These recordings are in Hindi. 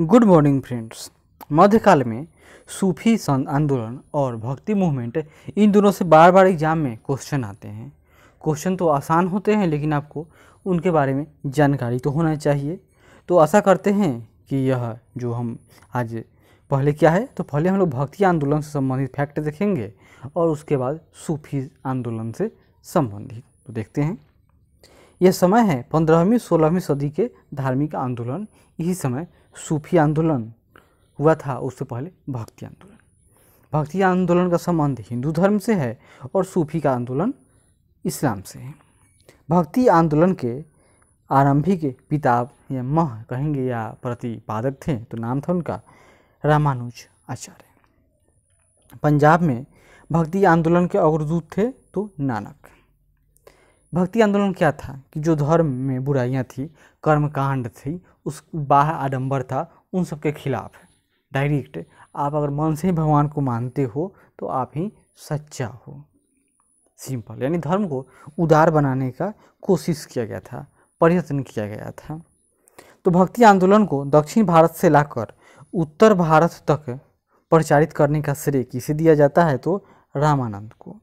गुड मॉर्निंग फ्रेंड्स मध्यकाल में सूफी आंदोलन और भक्ति मूवमेंट इन दोनों से बार बार एग्जाम में क्वेश्चन आते हैं क्वेश्चन तो आसान होते हैं लेकिन आपको उनके बारे में जानकारी तो होना चाहिए तो आशा करते हैं कि यह जो हम आज पहले क्या है तो पहले हम लोग भक्ति आंदोलन से संबंधित फैक्ट देखेंगे और उसके बाद सूफी आंदोलन से संबंधित तो देखते हैं यह समय है पंद्रहवीं सोलहवीं सदी के धार्मिक आंदोलन यही समय सूफी आंदोलन हुआ था उससे पहले भक्ति आंदोलन भक्ति आंदोलन का संबंध हिंदू धर्म से है और सूफी का आंदोलन इस्लाम से है भक्ति आंदोलन के आरंभिक पिता या मह कहेंगे या प्रतिपादक थे तो नाम था उनका रामानुज आचार्य पंजाब में भक्ति आंदोलन के अग्रदूत थे तो नानक भक्ति आंदोलन क्या था कि जो धर्म में बुराइयाँ थी कर्मकांड थी उस बाह आडंबर था उन सब के खिलाफ डायरेक्ट आप अगर मन से ही भगवान को मानते हो तो आप ही सच्चा हो सिंपल यानी धर्म को उदार बनाने का कोशिश किया गया था प्रयत्न किया गया था तो भक्ति आंदोलन को दक्षिण भारत से लाकर उत्तर भारत तक प्रचारित करने का श्रेय किसे दिया जाता है तो रामानंद को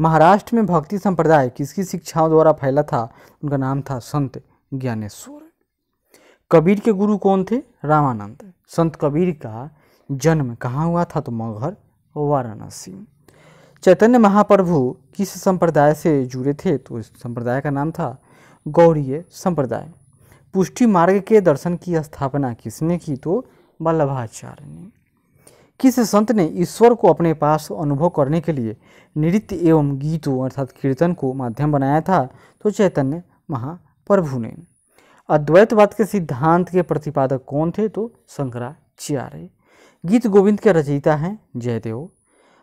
महाराष्ट्र में भक्ति संप्रदाय किसकी शिक्षाओं द्वारा फैला था उनका नाम था संत ज्ञानेश्वर कबीर के गुरु कौन थे रामानंद संत कबीर का जन्म कहाँ हुआ था तो मगहर वाराणसी चैतन्य महाप्रभु किस संप्रदाय से जुड़े थे तो इस संप्रदाय का नाम था गौरीय संप्रदाय पुष्टि मार्ग के दर्शन की स्थापना किसने की तो वल्लभाचार्य ने किस संत ने ईश्वर को अपने पास अनुभव करने के लिए नृत्य एवं गीतों अर्थात कीर्तन को माध्यम बनाया था तो चैतन्य महाप्रभु ने अद्वैतवाद के सिद्धांत के प्रतिपादक कौन थे तो शंकराचार्य गीत गोविंद के रचयिता हैं जयदेव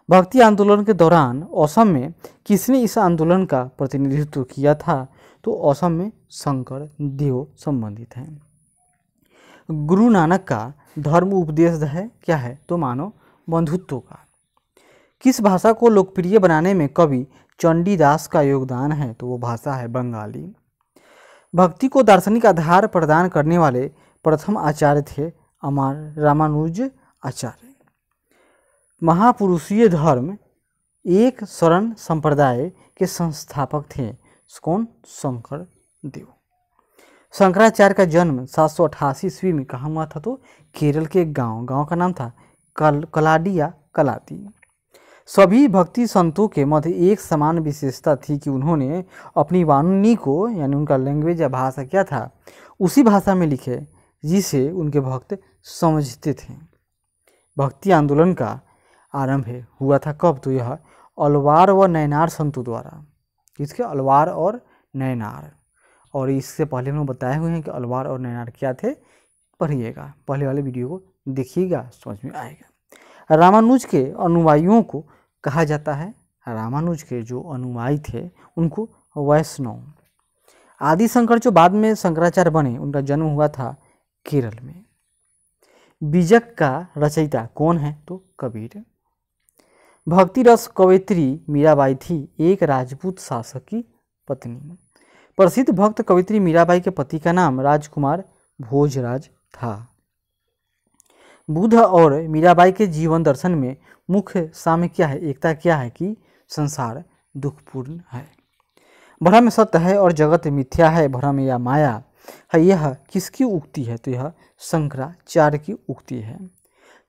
भक्ति आंदोलन के दौरान असम में किसने इस आंदोलन का प्रतिनिधित्व किया था तो असम में शंकर देव संबंधित हैं गुरु नानक का धर्म उपदेश है क्या है तो मानो बंधुत्व का किस भाषा को लोकप्रिय बनाने में कवि चंडीदास का योगदान है तो वो भाषा है बंगाली भक्ति को दार्शनिक आधार प्रदान करने वाले प्रथम आचार्य थे अमार रामानुज आचार्य महापुरुषीय धर्म एक शरण संप्रदाय के संस्थापक थे कौन शंकर देव शंकराचार्य का जन्म सात सौ अठासी ईस्वी में कहाँ हुआ था तो केरल के एक गांव गांव का नाम था कल कलाडी या कलाती सभी भक्ति संतों के मध्य एक समान विशेषता थी कि उन्होंने अपनी वाणी को यानी उनका लैंग्वेज या भाषा क्या था उसी भाषा में लिखे जिसे उनके भक्त समझते थे भक्ति आंदोलन का आरंभ हुआ था कब तो यह अलवार व नैनार संतों द्वारा इसके अलवार और नैनार और इससे पहले हम लोग बताए हुए हैं कि अलवार और नैनार क्या थे पढ़िएगा पहले वाले वीडियो को देखिएगा समझ में आएगा रामानुज के अनुयायियों को कहा जाता है रामानुज के जो अनुवायी थे उनको वैष्णव आदि शंकर जो बाद में शंकराचार्य बने उनका जन्म हुआ था केरल में बीजक का रचयिता कौन है तो कबीर भक्ति रस कवयित्री मीराबाई थी एक राजपूत शासक की पत्नी प्रसिद्ध भक्त कवित्री मीराबाई के पति का नाम राजकुमार भोजराज था बुद्ध और मीराबाई के जीवन दर्शन में मुख्य साम्य क्या है एकता क्या है कि संसार दुखपूर्ण है भ्रम सत्य है और जगत मिथ्या है भ्रम या माया है यह किसकी उक्ति है तो यह शंकराचार्य की उक्ति है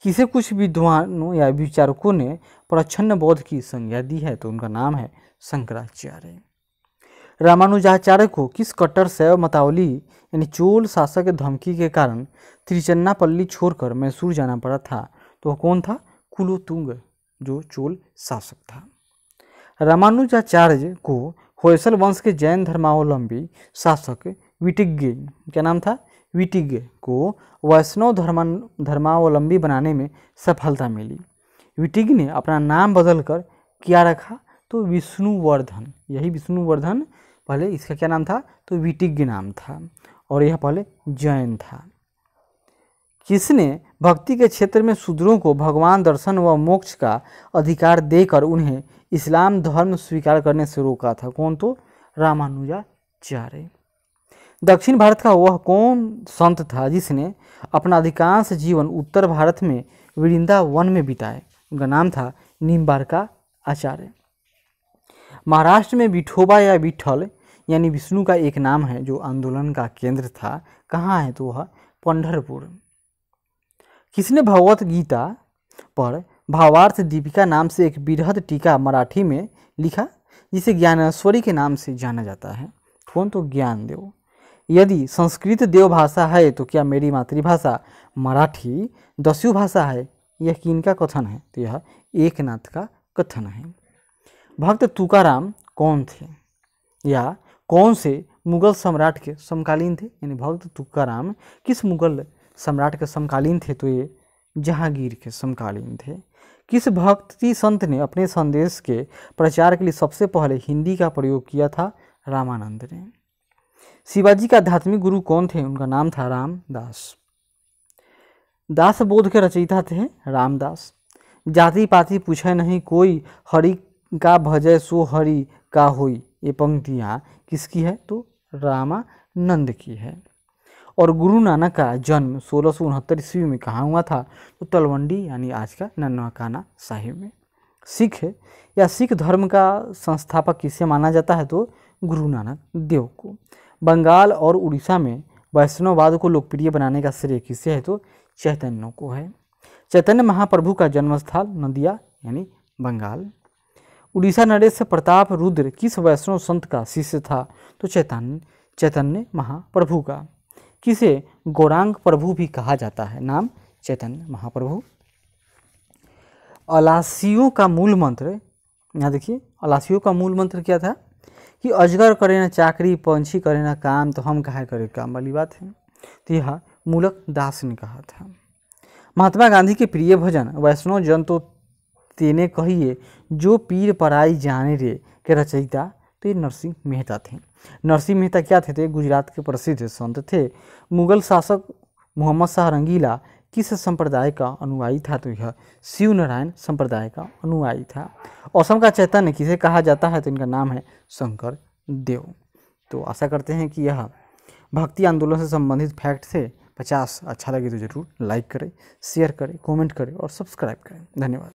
किसे कुछ विद्वानों या विचारकों ने प्रच्छन्न बोध की संज्ञा दी है तो उनका नाम है शंकराचार्य रामानुजाचार्य को किस कट्टर शैव मतावली यानी चोल शासक के धमकी के कारण त्रिचन्नापल्ली छोड़कर मैसूर जाना पड़ा था तो कौन था कुलोतुंग जो चोल शासक था रामानुजाचार्य को होयसल वंश के जैन धर्मावलंबी शासक विटिग्गे क्या नाम था विटिग्गे को वैष्णव धर्म धर्मावलंबी बनाने में सफलता मिली विटिग ने अपना नाम बदलकर क्या रखा तो विष्णुवर्धन यही विष्णुवर्धन पहले इसका क्या नाम था तो विटिज्ञ नाम था और यह पहले जैन था किसने भक्ति के क्षेत्र में शूद्रों को भगवान दर्शन व मोक्ष का अधिकार देकर उन्हें इस्लाम धर्म स्वीकार करने से रोका था कौन तो रामानुजाचार्य दक्षिण भारत का वह कौन संत था जिसने अपना अधिकांश जीवन उत्तर भारत में वृंदावन में बिताए उनका नाम था निम्बारका आचार्य महाराष्ट्र में विठोबा या विठल यानी विष्णु का एक नाम है जो आंदोलन का केंद्र था कहाँ है तो वह पंडरपुर किसने भगवत गीता पर भावार्थ दीपिका नाम से एक बृहद टीका मराठी में लिखा जिसे ज्ञानेश्वरी के नाम से जाना जाता है कौन तो ज्ञान देव यदि संस्कृत देवभाषा है तो क्या मेरी मातृभाषा मराठी दस्यु भाषा है यह किन का कथन है तो यह एकनाथ का कथन है भक्त तुकाराम कौन थे या कौन से मुगल सम्राट के समकालीन थे यानी भक्त तुकाराम किस मुगल सम्राट के समकालीन थे तो ये जहांगीर के समकालीन थे किस भक्ति संत ने अपने संदेश के प्रचार के लिए सबसे पहले हिंदी का प्रयोग किया था रामानंद ने शिवाजी का आध्यात्मिक गुरु कौन थे उनका नाम था रामदास दास बोध के रचयिता थे रामदास जाति पाति पूछे नहीं कोई हरि का भजय सो हरि का होई ये पंक्ति यहाँ किसकी है तो रामानंद की है और गुरु नानक का जन्म सोलह सौ उनहत्तर ईस्वी में कहाँ हुआ था तो तलवंडी यानी आज का ननकाना साहिब में सिख या सिख धर्म का संस्थापक किसे माना जाता है तो गुरु नानक देव को बंगाल और उड़ीसा में वैष्णववाद को लोकप्रिय बनाने का श्रेय किसे है तो चैतन्य को है चैतन्य महाप्रभु का जन्मस्थल नदिया यानी बंगाल उड़ीसा नरेश प्रताप रुद्र किस वैष्णव संत का शिष्य था तो चैतन्य चैतन्य महाप्रभु का किसे गौरांग प्रभु भी कहा जाता है नाम चैतन्य महाप्रभु अलासियों का मूल मंत्र यहाँ देखिए अलासियों का मूल मंत्र क्या था कि अजगर करे ना चाकरी पंछी करे ना काम तो हम कहा करें काम वाली बात है तो यह मूलक दास ने कहा था महात्मा गांधी के प्रिय भजन वैष्णव जन तो तेने कहिए जो पीर पराई जाने रे के रचयिता तो ये नरसिंह मेहता थे नरसिंह मेहता क्या थे थे गुजरात के प्रसिद्ध संत थे मुगल शासक मोहम्मद शाह रंगीला किस संप्रदाय का अनुयायी था तो यह शिव नारायण संप्रदाय का अनुयायी था असम का चैतन्य किसे कहा जाता है तो इनका नाम है शंकर देव तो आशा करते हैं कि यह भक्ति आंदोलन से संबंधित फैक्ट थे पचास अच्छा लगे तो ज़रूर लाइक करें शेयर करें कमेंट करें और सब्सक्राइब करें धन्यवाद